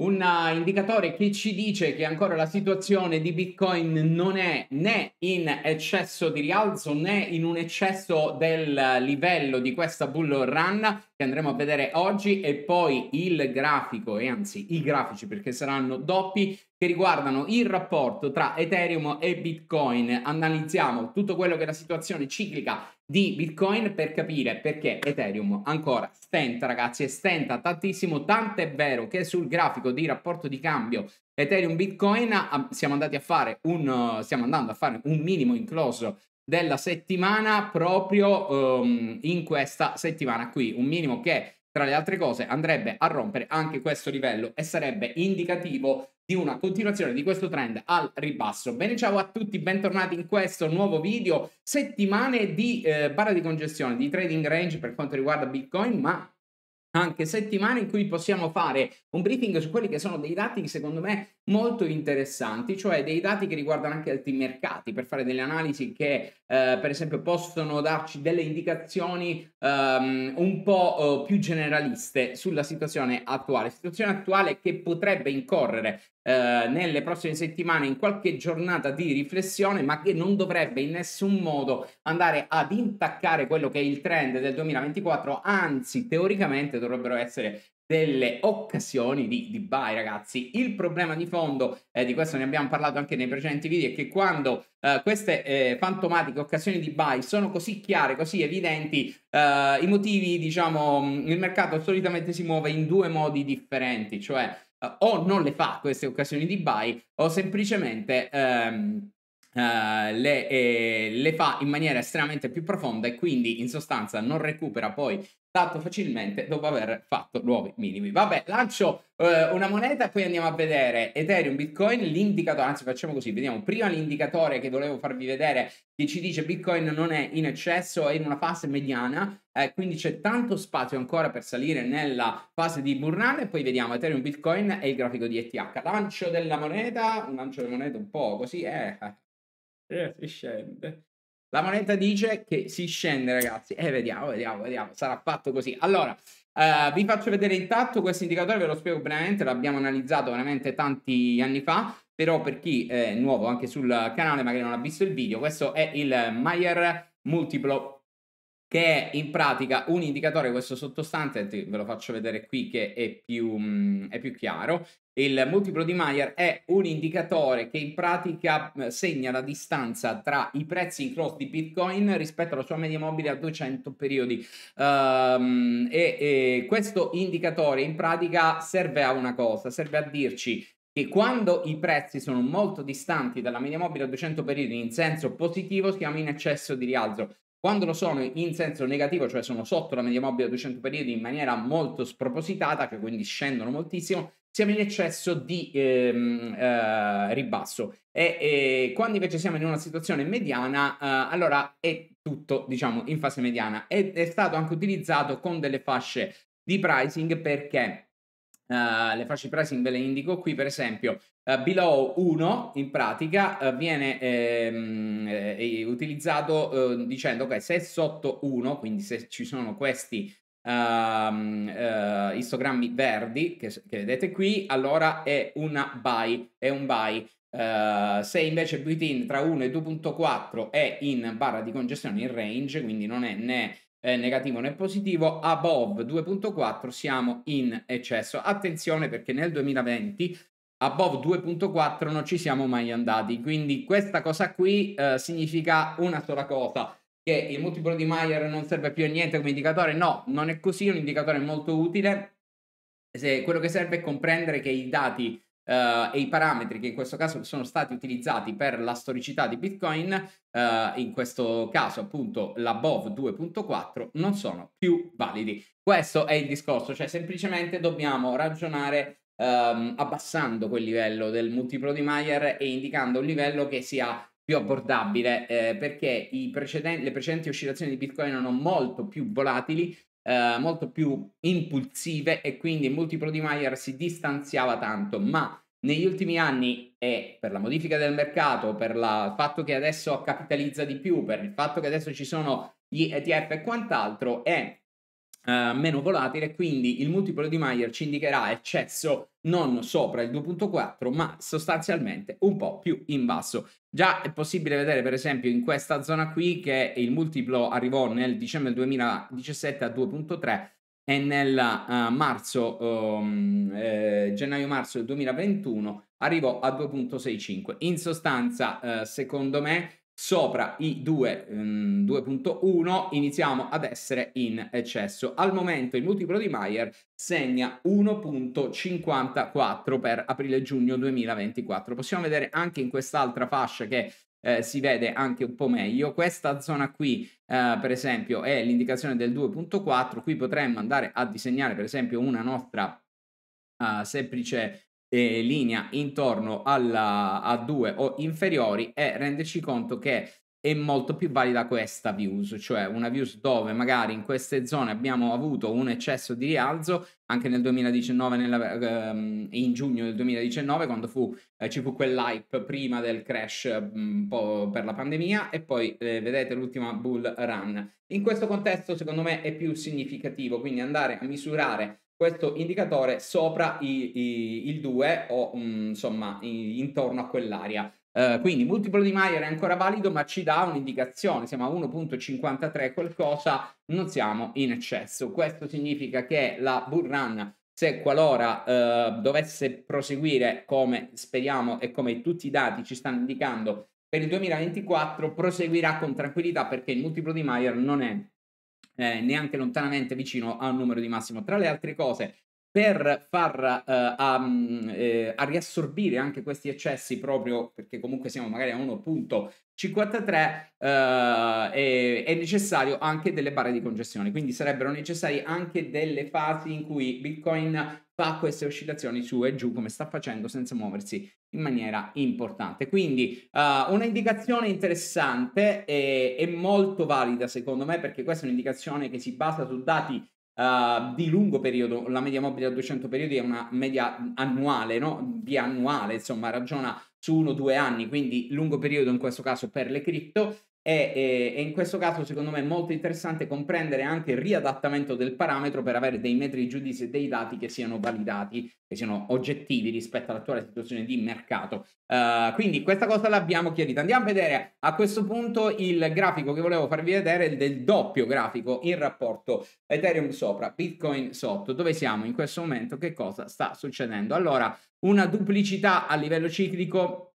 un indicatore che ci dice che ancora la situazione di Bitcoin non è né in eccesso di rialzo né in un eccesso del livello di questa bull run che andremo a vedere oggi e poi il grafico, e anzi i grafici perché saranno doppi, che riguardano il rapporto tra Ethereum e Bitcoin. Analizziamo tutto quello che è la situazione ciclica di Bitcoin per capire perché Ethereum ancora stenta, ragazzi, e stenta tantissimo, tant'è vero che sul grafico di rapporto di cambio Ethereum Bitcoin ah, siamo andati a fare un stiamo andando a fare un minimo in della settimana proprio um, in questa settimana qui, un minimo che tra le altre cose andrebbe a rompere anche questo livello e sarebbe indicativo di una continuazione di questo trend al ribasso. Bene, ciao a tutti, bentornati in questo nuovo video. Settimane di eh, barra di congestione, di trading range per quanto riguarda Bitcoin, ma anche settimane in cui possiamo fare un briefing su quelli che sono dei dati secondo me molto interessanti, cioè dei dati che riguardano anche altri mercati per fare delle analisi che eh, per esempio possono darci delle indicazioni um, un po' eh, più generaliste sulla situazione attuale, situazione attuale che potrebbe incorrere eh, nelle prossime settimane in qualche giornata di riflessione, ma che non dovrebbe in nessun modo andare ad intaccare quello che è il trend del 2024, anzi teoricamente dovrebbero essere delle occasioni di, di buy ragazzi il problema di fondo eh, di questo ne abbiamo parlato anche nei precedenti video è che quando eh, queste eh, fantomatiche occasioni di buy sono così chiare così evidenti eh, i motivi diciamo mm, il mercato solitamente si muove in due modi differenti cioè uh, o non le fa queste occasioni di buy o semplicemente um, uh, le, eh, le, fa in maniera estremamente più profonda e quindi in sostanza non recupera poi tanto facilmente dopo aver fatto nuovi minimi. Vabbè, lancio eh, una moneta e poi andiamo a vedere Ethereum, Bitcoin, l'indicatore, anzi facciamo così, vediamo prima l'indicatore che volevo farvi vedere che ci dice Bitcoin non è in eccesso, è in una fase mediana, eh, quindi c'è tanto spazio ancora per salire nella fase di bull run e poi vediamo Ethereum, Bitcoin e il grafico di ETH. Lancio della moneta, un lancio della moneta un po' così, eh, eh si scende. La moneta dice che si scende, ragazzi. eh, vediamo, vediamo, vediamo. Sarà fatto così. Allora, eh, vi faccio vedere intanto questo indicatore, ve lo spiego brevemente, l'abbiamo analizzato veramente tanti anni fa, però per chi è nuovo anche sul canale magari non ha visto il video, questo è il Meyer Multiplo che è in pratica un indicatore, questo sottostante, ve lo faccio vedere qui che è più, mh, mm, è più chiaro, il multiplo di Mayer è un indicatore che in pratica eh, segna la distanza tra i prezzi in cross di Bitcoin rispetto alla sua media mobile a 200 periodi. Um, e, e questo indicatore in pratica serve a una cosa, serve a dirci che quando i prezzi sono molto distanti dalla media mobile a 200 periodi in senso positivo si in eccesso di rialzo, quando lo sono in senso negativo, cioè sono sotto la media mobile a 200 periodi in maniera molto spropositata, che quindi scendono moltissimo, siamo in eccesso di ehm, eh, ribasso. E, e, quando invece siamo in una situazione mediana, eh, allora è tutto, diciamo, in fase mediana. Ed è stato anche utilizzato con delle fasce di pricing perché Uh, le fasce di pricing ve le indico qui per esempio uh, below 1 in pratica uh, viene ehm, eh, utilizzato dicendo ok se è sotto 1 quindi se ci sono questi ehm, istogrammi verdi che, che, vedete qui allora è una buy è un buy se invece built in tra 1 e 2.4 è in barra di congestione in range quindi non è né eh, negativo né positivo, above 2.4 siamo in eccesso. Attenzione perché nel 2020 above 2.4 non ci siamo mai andati, quindi questa cosa qui eh, significa una sola cosa, che il multiplo di Meyer non serve più a niente come indicatore, no, non è così, è un indicatore molto utile, Se quello che serve è comprendere che i dati Uh, e i parametri che in questo caso sono stati utilizzati per la storicità di Bitcoin, uh, in questo caso appunto la BOV 2.4, non sono più validi. Questo è il discorso, cioè semplicemente dobbiamo ragionare um, abbassando quel livello del multiplo di Mayer e indicando un livello che sia più abbordabile eh, perché precedenti, le precedenti oscillazioni di Bitcoin erano molto più volatili eh, molto più impulsive e quindi il multiplo di Maier si distanziava tanto, ma negli ultimi anni e per la modifica del mercato, per la, il fatto che adesso capitalizza di più, per il fatto che adesso ci sono gli ETF e quant'altro, è eh, meno volatile, quindi il multiplo di Meyer ci indicherà eccesso non sopra il 2.4, ma sostanzialmente un po' più in basso. Già è possibile vedere, per esempio, in questa zona qui che il multiplo arrivò nel dicembre 2017 a 2.3 e nel uh, marzo, um, eh, gennaio-marzo del 2021 arrivò a 2.65. In sostanza, uh, secondo me, sopra i 2.1 mm, iniziamo ad essere in eccesso. Al momento il multiplo di Mayer segna 1.54 per aprile-giugno 2024. Possiamo vedere anche in quest'altra fascia che eh, si vede anche un po' meglio. Questa zona qui, eh, per esempio, è l'indicazione del 2.4. Qui potremmo andare a disegnare, per esempio, una nostra Uh, semplice eh, linea intorno alla, a 2 o inferiori e renderci conto che è molto più valida questa views, cioè una views dove magari in queste zone abbiamo avuto un eccesso di rialzo anche nel 2019, nella, ehm, in giugno del 2019, quando fu, eh, ci fu quell'hype prima del crash mh, mm, per la pandemia e poi eh, vedete l'ultima bull run. In questo contesto secondo me è più significativo, quindi andare a misurare questo indicatore sopra i, i, il 2 o mh, mm, insomma i, intorno a quell'area. Uh, quindi il multiplo di Maier è ancora valido, ma ci dà un'indicazione. Siamo a 1.53 qualcosa, non siamo in eccesso. Questo significa che la bull run, se qualora uh, dovesse proseguire come speriamo e come tutti i dati ci stanno indicando per il 2024, proseguirà con tranquillità perché il multiplo di Maier non è eh, neanche lontanamente vicino a un numero di massimo. Tra le altre cose, per far eh, a, eh, a, riassorbire anche questi eccessi proprio perché comunque siamo magari a 1.53 eh, è, è, necessario anche delle barre di congestione quindi sarebbero necessarie anche delle fasi in cui bitcoin fa queste oscillazioni su e giù come sta facendo senza muoversi in maniera importante. Quindi uh, eh, un'indicazione interessante e, e, molto valida secondo me perché questa è un'indicazione che si basa su dati uh, di lungo periodo, la media mobile a 200 periodi è una media annuale, no? biannuale, insomma ragiona su uno o due anni, quindi lungo periodo in questo caso per le cripto e, e, e, in questo caso secondo me è molto interessante comprendere anche il riadattamento del parametro per avere dei metri di giudizio e dei dati che siano validati, che siano oggettivi rispetto all'attuale situazione di mercato. Uh, quindi questa cosa l'abbiamo chiarita. Andiamo a vedere a questo punto il grafico che volevo farvi vedere del doppio grafico in rapporto Ethereum sopra, Bitcoin sotto, dove siamo in questo momento, che cosa sta succedendo. Allora, una duplicità a livello ciclico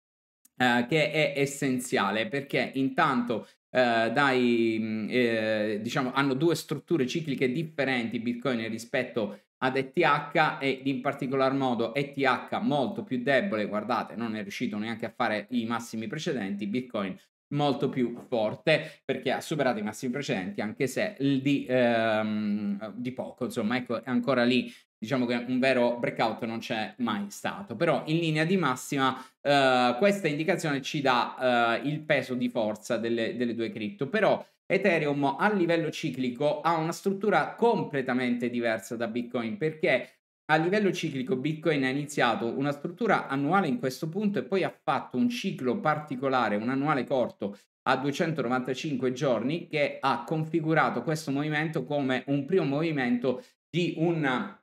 eh, che è essenziale perché intanto eh, dai, mm, eh, diciamo, hanno due strutture cicliche differenti Bitcoin rispetto ad ETH e in particolar modo ETH molto più debole, guardate, non è riuscito neanche a fare i massimi precedenti, Bitcoin molto più forte perché ha superato i massimi precedenti anche se di, ehm, di poco insomma ecco è ancora lì diciamo che un vero breakout non c'è mai stato, però in linea di massima eh, questa indicazione ci dà eh, il peso di forza delle, delle due cripto, però Ethereum a livello ciclico ha una struttura completamente diversa da Bitcoin perché a livello ciclico Bitcoin ha iniziato una struttura annuale in questo punto e poi ha fatto un ciclo particolare, un annuale corto a 295 giorni che ha configurato questo movimento come un primo movimento di una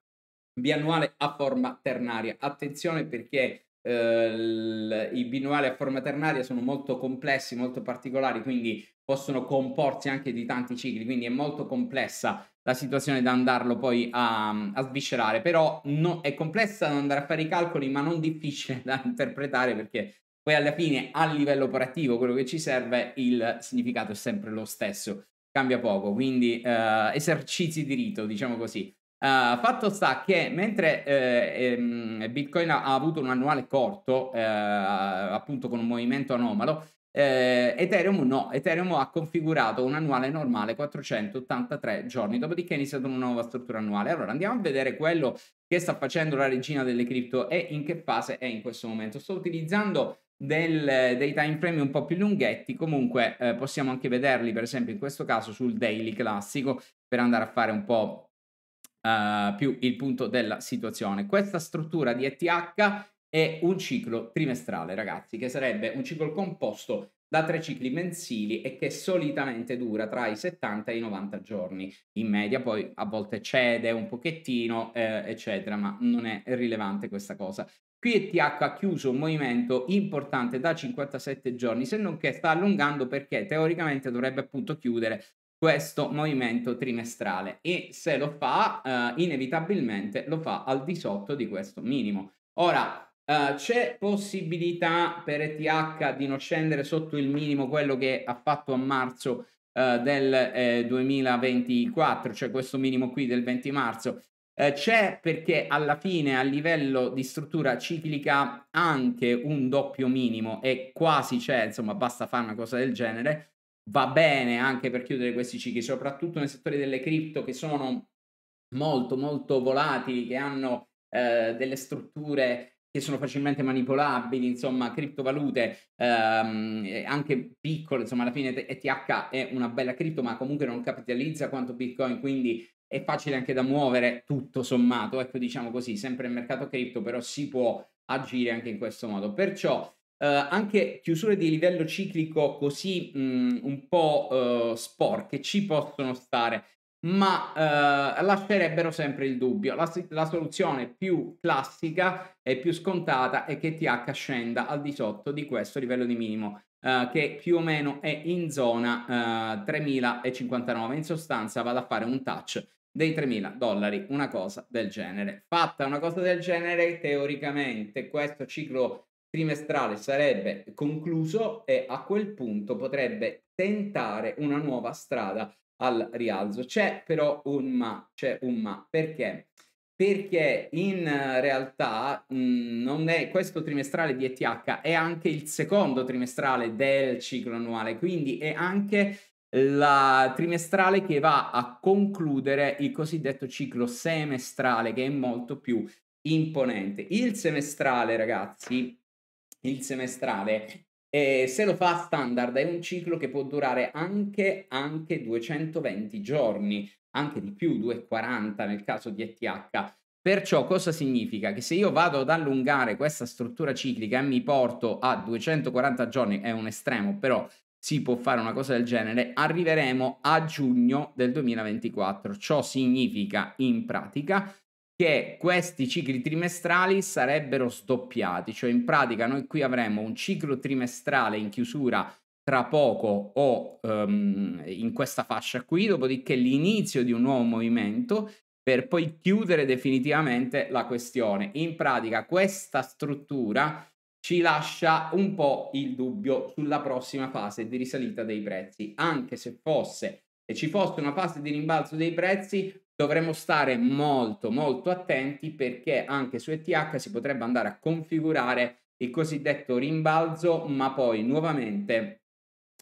biannuale a forma ternaria. Attenzione perché eh, i biannuali a forma ternaria sono molto complessi, molto particolari, quindi possono comporsi anche di tanti cicli, quindi è molto complessa la situazione da andarlo poi a, a sviscerare, però no, è complessa da andare a fare i calcoli, ma non difficile da interpretare perché poi alla fine a livello operativo quello che ci serve il significato è sempre lo stesso, cambia poco, quindi eh, esercizi di rito, diciamo così. Uh, fatto sta che mentre eh, ehm, Bitcoin ha, ha, avuto un annuale corto, eh, appunto con un movimento anomalo, eh, Ethereum no, Ethereum ha configurato un annuale normale 483 giorni, dopodiché è iniziata una nuova struttura annuale. Allora andiamo a vedere quello che sta facendo la regina delle cripto e in che fase è in questo momento. Sto utilizzando del, dei time frame un po' più lunghetti, comunque eh, possiamo anche vederli per esempio in questo caso sul daily classico per andare a fare un po' uh, più il punto della situazione. Questa struttura di ETH è un ciclo trimestrale, ragazzi, che sarebbe un ciclo composto da tre cicli mensili e che solitamente dura tra i 70 e i 90 giorni in media, poi a volte cede un pochettino, eh, eccetera, ma non è rilevante questa cosa. Qui ETH ha chiuso un movimento importante da 57 giorni, se non che sta allungando perché teoricamente dovrebbe appunto chiudere questo movimento trimestrale e se lo fa eh, inevitabilmente lo fa al di sotto di questo minimo. Ora eh, c'è possibilità per ETH di non scendere sotto il minimo quello che ha fatto a marzo eh, del 2024, eh, cioè questo minimo qui del 20 marzo. Eh, c'è perché alla fine a livello di struttura ciclica anche un doppio minimo e quasi c'è, insomma basta fare una cosa del genere va bene anche per chiudere questi cicli, soprattutto nei settori delle cripto che sono molto molto volatili, che hanno eh, delle strutture che sono facilmente manipolabili, insomma, criptovalute ehm, anche piccole, insomma, alla fine ETH è una bella cripto, ma comunque non capitalizza quanto Bitcoin, quindi è facile anche da muovere tutto sommato, ecco diciamo così, sempre nel mercato cripto, però si può agire anche in questo modo. Perciò eh, anche chiusure di livello ciclico così mh, un po' eh, sporche ci possono stare, ma eh, lascerebbero sempre il dubbio. La, la soluzione più classica e più scontata è che TH scenda al di sotto di questo livello di minimo. Uh, che più o meno è in zona uh, 3059 in sostanza vado a fare un touch dei 3000 dollari una cosa del genere fatta una cosa del genere teoricamente questo ciclo trimestrale sarebbe concluso e a quel punto potrebbe tentare una nuova strada al rialzo. C'è però un ma, c'è un ma, perché? Perché in realtà mh, non è, questo trimestrale di ETH è anche il secondo trimestrale del ciclo annuale, quindi è anche la trimestrale che va a concludere il cosiddetto ciclo semestrale che è molto più imponente. Il semestrale, ragazzi, il semestrale. E eh, se lo fa standard è un ciclo che può durare anche, anche 220 giorni, anche di più, 240 nel caso di ETH. Perciò cosa significa? Che se io vado ad allungare questa struttura ciclica e mi porto a 240 giorni, è un estremo, però si può fare una cosa del genere, arriveremo a giugno del 2024. Ciò significa in pratica che questi cicli trimestrali sarebbero sdoppiati, cioè in pratica noi qui avremo un ciclo trimestrale in chiusura tra poco o um, in questa fascia qui, dopodiché l'inizio di un nuovo movimento per poi chiudere definitivamente la questione. In pratica questa struttura ci lascia un po' il dubbio sulla prossima fase di risalita dei prezzi, anche se fosse e ci fosse una fase di rimbalzo dei prezzi, dovremmo stare molto molto attenti perché anche su ETH si potrebbe andare a configurare il cosiddetto rimbalzo ma poi nuovamente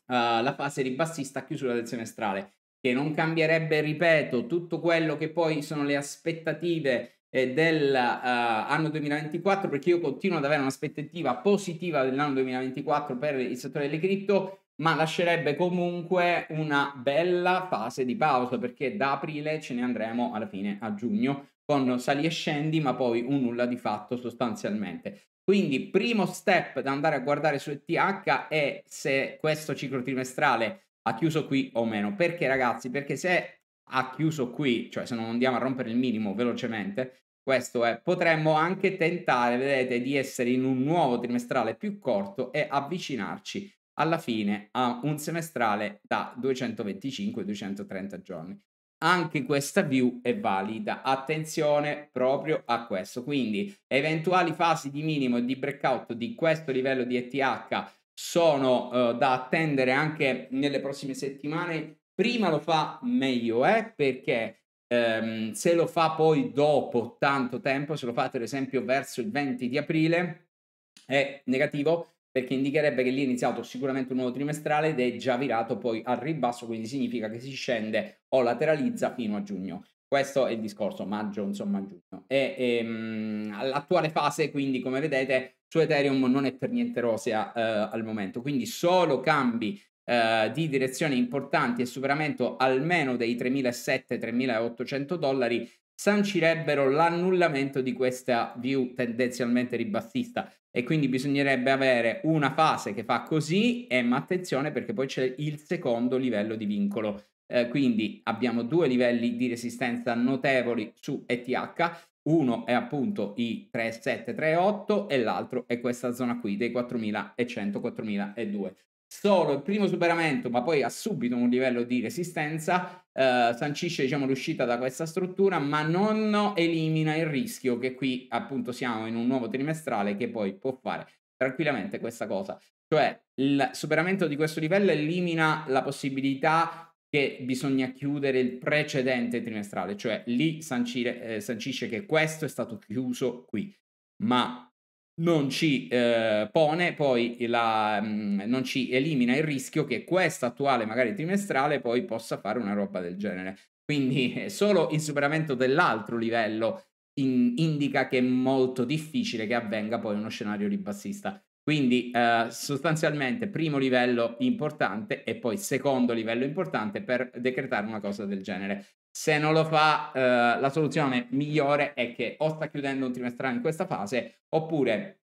uh, la fase ribassista a chiusura del semestrale che non cambierebbe ripeto tutto quello che poi sono le aspettative eh, dell'anno uh, 2024 perché io continuo ad avere un'aspettativa positiva dell'anno 2024 per il settore delle cripto ma lascerebbe comunque una bella fase di pausa perché da aprile ce ne andremo alla fine a giugno con sali e scendi, ma poi un nulla di fatto sostanzialmente. Quindi primo step da andare a guardare su ETH è se questo ciclo trimestrale ha chiuso qui o meno. Perché ragazzi? Perché se ha chiuso qui, cioè se non andiamo a rompere il minimo velocemente, questo è, potremmo anche tentare, vedete, di essere in un nuovo trimestrale più corto e avvicinarci alla fine ha un semestrale da 225-230 giorni. Anche questa view è valida, attenzione proprio a questo, quindi eventuali fasi di minimo e di breakout di questo livello di ETH sono eh, da attendere anche nelle prossime settimane, prima lo fa meglio eh, perché ehm, se lo fa poi dopo tanto tempo, se lo fate ad esempio verso il 20 di aprile, è negativo perché indicherebbe che lì è iniziato sicuramente un nuovo trimestrale ed è già virato poi al ribasso, quindi significa che si scende o lateralizza fino a giugno. Questo è il discorso, maggio, insomma, giugno. E, e ehm, mh, l'attuale fase, quindi, come vedete, su Ethereum non è per niente rosea eh, al momento, quindi solo cambi eh, di direzione importanti e superamento almeno dei 3.700-3.800 dollari sancirebbero l'annullamento di questa view tendenzialmente ribassista e quindi bisognerebbe avere una fase che fa così e ma attenzione perché poi c'è il secondo livello di vincolo eh, quindi abbiamo due livelli di resistenza notevoli su ETH uno è appunto i 3738 e l'altro è questa zona qui dei 4100 4002 solo il primo superamento, ma poi ha subito un livello di resistenza, eh, sancisce diciamo, l'uscita da questa struttura, ma non elimina il rischio che qui appunto siamo in un nuovo trimestrale che poi può fare tranquillamente questa cosa. Cioè il superamento di questo livello elimina la possibilità che bisogna chiudere il precedente trimestrale, cioè lì sancire, eh, sancisce che questo è stato chiuso qui, ma non ci eh, pone poi la, mh, mm, non ci elimina il rischio che questa attuale magari trimestrale poi possa fare una roba del genere quindi eh, solo il superamento dell'altro livello in, indica che è molto difficile che avvenga poi uno scenario ribassista quindi eh, sostanzialmente primo livello importante e poi secondo livello importante per decretare una cosa del genere se non lo fa, eh, la soluzione migliore è che o sta chiudendo un trimestrale in questa fase, oppure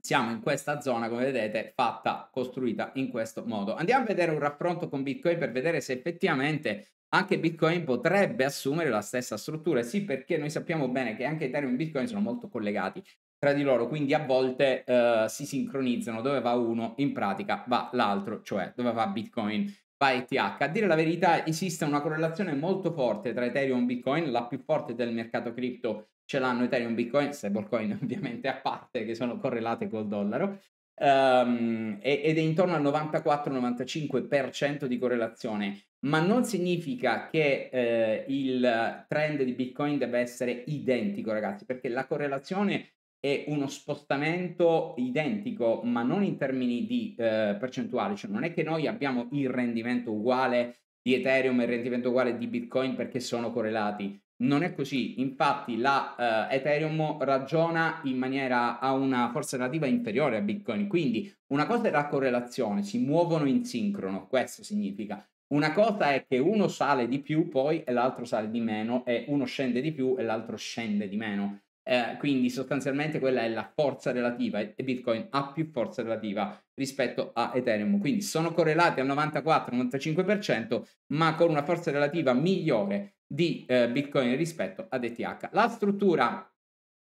siamo in questa zona, come vedete, fatta, costruita in questo modo. Andiamo a vedere un raffronto con Bitcoin per vedere se effettivamente anche Bitcoin potrebbe assumere la stessa struttura. Sì, perché noi sappiamo bene che anche Ethereum e Bitcoin sono molto collegati tra di loro, quindi a volte eh, si sincronizzano, dove va uno in pratica va l'altro, cioè dove va Bitcoin va ETH. A dire la verità esiste una correlazione molto forte tra Ethereum e Bitcoin, la più forte del mercato cripto ce l'hanno Ethereum e Bitcoin, stablecoin ovviamente a parte che sono correlate col dollaro, um, ed è intorno al 94-95% di correlazione, ma non significa che eh, il trend di Bitcoin debba essere identico ragazzi, perché la correlazione è uno spostamento identico, ma non in termini di eh, percentuale, cioè non è che noi abbiamo il rendimento uguale di Ethereum e il rendimento uguale di Bitcoin perché sono correlati. Non è così, infatti la eh, Ethereum ragiona in maniera a una forza relativa inferiore a Bitcoin, quindi una cosa è la correlazione, si muovono in sincrono, questo significa. Una cosa è che uno sale di più poi e l'altro sale di meno e uno scende di più e l'altro scende di meno. Eh, quindi sostanzialmente quella è la forza relativa e Bitcoin ha più forza relativa rispetto a Ethereum. Quindi sono correlati al 94-95%, ma con una forza relativa migliore di eh, Bitcoin rispetto ad ETH. La struttura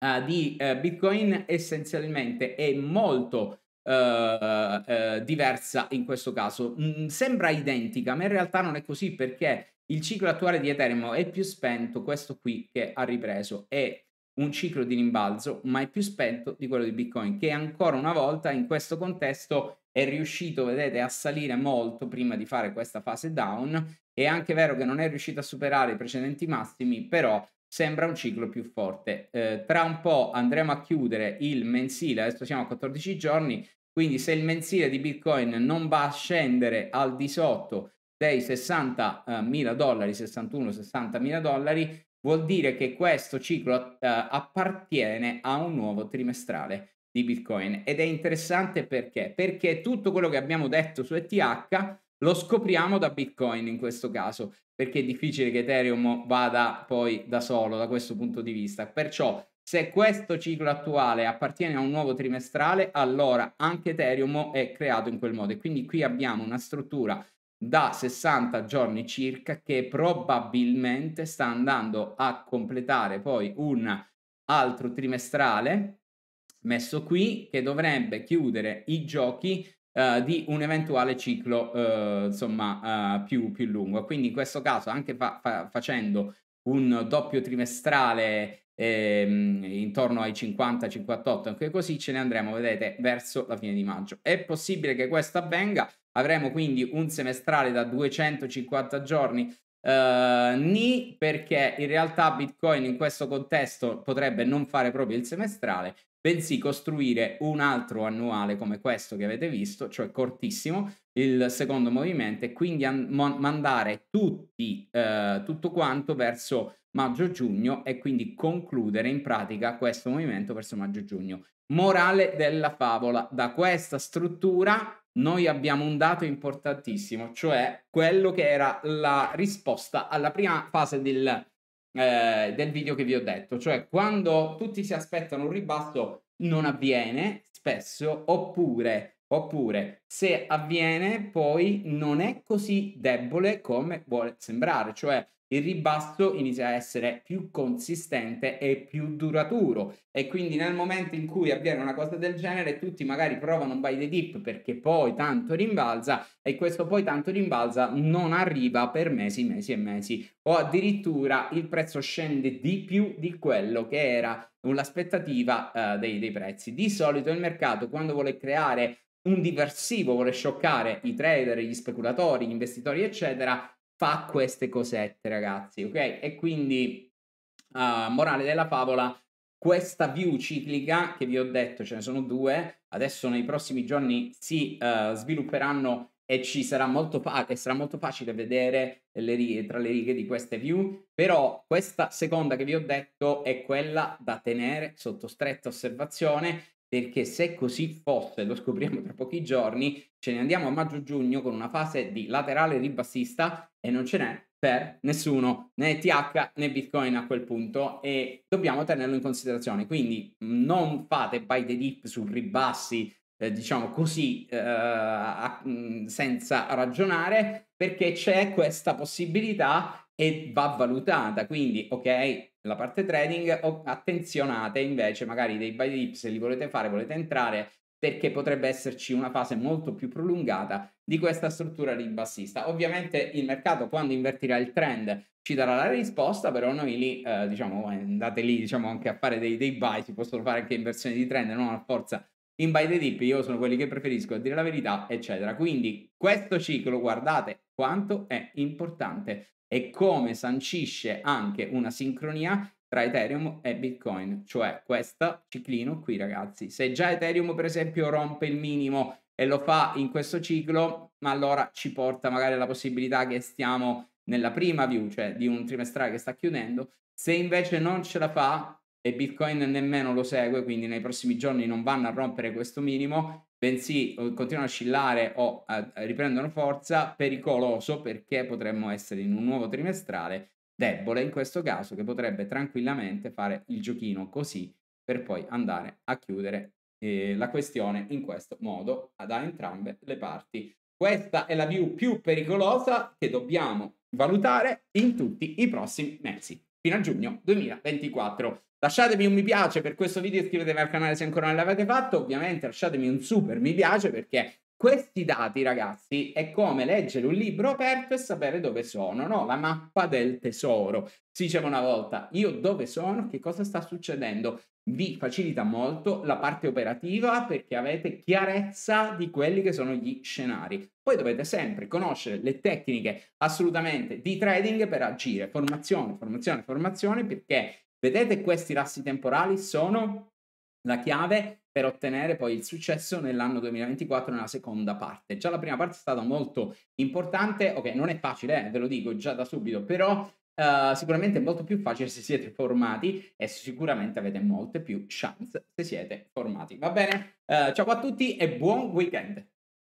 eh, di eh, Bitcoin essenzialmente è molto eh, eh, diversa in questo caso. Mm, sembra identica, ma in realtà non è così perché il ciclo attuale di Ethereum è più spento, questo qui che ha ripreso e un ciclo di rimbalzo mai più spento di quello di Bitcoin, che ancora una volta in questo contesto è riuscito, vedete, a salire molto prima di fare questa fase down. È anche vero che non è riuscito a superare i precedenti massimi, però sembra un ciclo più forte. Eh, tra un po' andremo a chiudere il mensile, adesso siamo a 14 giorni, quindi se il mensile di Bitcoin non va a scendere al di sotto dei 60.000 eh, dollari, 61-60 dollari, vuol dire che questo ciclo eh, appartiene a un nuovo trimestrale di Bitcoin ed è interessante perché? Perché tutto quello che abbiamo detto su ETH lo scopriamo da Bitcoin in questo caso, perché è difficile che Ethereum vada poi da solo da questo punto di vista. Perciò se questo ciclo attuale appartiene a un nuovo trimestrale, allora anche Ethereum è creato in quel modo e quindi qui abbiamo una struttura da 60 giorni circa che probabilmente sta andando a completare poi un altro trimestrale messo qui che dovrebbe chiudere i giochi uh, di un eventuale ciclo uh, insomma uh, più, più, lungo quindi in questo caso anche fa- fa- facendo un doppio trimestrale ehm, intorno ai 50-58 anche così ce ne andremo vedete verso la fine di maggio è possibile che questo avvenga Avremo quindi un semestrale da 250 giorni Uh, ni perché in realtà Bitcoin in questo contesto potrebbe non fare proprio il semestrale, bensì costruire un altro annuale come questo che avete visto, cioè cortissimo, il secondo movimento e quindi an- mon- mandare tutti, uh, tutto quanto verso maggio-giugno e quindi concludere in pratica questo movimento verso maggio-giugno. Morale della favola, da questa struttura noi abbiamo un dato importantissimo, cioè quello che era la risposta alla prima fase del, eh, del video che vi ho detto, cioè quando tutti si aspettano un ribasso non avviene spesso oppure Oppure, se avviene, poi non è così debole come vuole sembrare, cioè il ribasso inizia a essere più consistente e più duraturo e quindi nel momento in cui avviene una cosa del genere tutti magari provano un buy the dip perché poi tanto rimbalza e questo poi tanto rimbalza non arriva per mesi, mesi e mesi o addirittura il prezzo scende di più di quello che era l'aspettativa eh, dei, dei prezzi. Di solito il mercato quando vuole creare un diversivo, vuole scioccare i trader, gli speculatori, gli investitori eccetera fa queste cosette, ragazzi, ok? E quindi, uh, morale della favola, questa view ciclica che vi ho detto, ce ne sono due, adesso nei prossimi giorni si uh, svilupperanno e ci sarà molto, fa- sarà molto facile vedere le righe, tra le righe di queste view, però questa seconda che vi ho detto è quella da tenere sotto stretta osservazione perché se così fosse, lo scopriamo tra pochi giorni, ce ne andiamo a maggio-giugno con una fase di laterale ribassista e non ce n'è per nessuno, né TH né Bitcoin a quel punto e dobbiamo tenerlo in considerazione. Quindi non fate buy the dip su ribassi, eh, diciamo così, eh, mm, senza ragionare, perché c'è questa possibilità e va valutata. Quindi, ok, la parte trading, attenzionate invece magari dei buy the dip, se li volete fare, volete entrare perché potrebbe esserci una fase molto più prolungata di questa struttura ribassista. Ovviamente il mercato quando invertirà il trend ci darà la risposta, però noi lì, eh, diciamo, andate lì diciamo, anche a fare dei, dei buy, si possono fare anche inversioni di trend, non a forza in buy the dip, io sono quelli che preferisco a dire la verità, eccetera. Quindi questo ciclo, guardate quanto è importante e come sancisce anche una sincronia tra Ethereum e Bitcoin, cioè questo ciclino qui ragazzi. Se già Ethereum per esempio rompe il minimo e lo fa in questo ciclo, ma allora ci porta magari alla possibilità che stiamo nella prima view, cioè di un trimestrale che sta chiudendo. Se invece non ce la fa e Bitcoin nemmeno lo segue, quindi nei prossimi giorni non vanno a rompere questo minimo, bensì continuano a oscillare o a eh, riprendono forza, pericoloso perché potremmo essere in un nuovo trimestrale debole in questo caso che potrebbe tranquillamente fare il giochino così per poi andare a chiudere eh, la questione in questo modo da entrambe le parti. Questa è la view più pericolosa che dobbiamo valutare in tutti i prossimi mesi, fino a giugno 2024. Lasciatemi un mi piace per questo video, iscrivetevi al canale se ancora non l'avete fatto, ovviamente lasciatemi un super mi piace perché questi dati, ragazzi, è come leggere un libro aperto e sapere dove sono, no? La mappa del tesoro. Si diceva una volta, io dove sono, che cosa sta succedendo? Vi facilita molto la parte operativa perché avete chiarezza di quelli che sono gli scenari. Poi dovete sempre conoscere le tecniche assolutamente di trading per agire. Formazione, formazione, formazione, perché vedete questi lassi temporali sono la chiave per ottenere poi il successo nell'anno 2024 nella seconda parte. Già la prima parte è stata molto importante, ok, non è facile, eh, ve lo dico già da subito, però Uh, sicuramente è molto più facile se siete formati e sicuramente avete molte più chance se siete formati. Va bene? Uh, ciao a tutti e buon weekend!